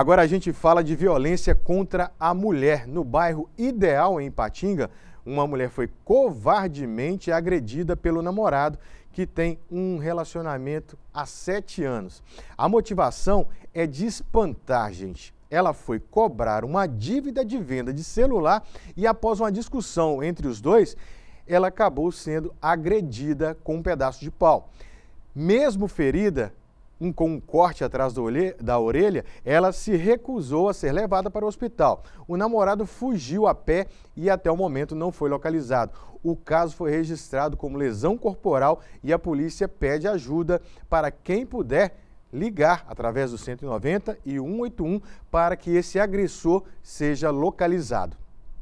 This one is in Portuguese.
Agora a gente fala de violência contra a mulher. No bairro Ideal, em Patinga, uma mulher foi covardemente agredida pelo namorado que tem um relacionamento há sete anos. A motivação é de espantar, gente. Ela foi cobrar uma dívida de venda de celular e, após uma discussão entre os dois, ela acabou sendo agredida com um pedaço de pau. Mesmo ferida, um, com um corte atrás orelha, da orelha, ela se recusou a ser levada para o hospital. O namorado fugiu a pé e até o momento não foi localizado. O caso foi registrado como lesão corporal e a polícia pede ajuda para quem puder ligar através do 190 e 181 para que esse agressor seja localizado.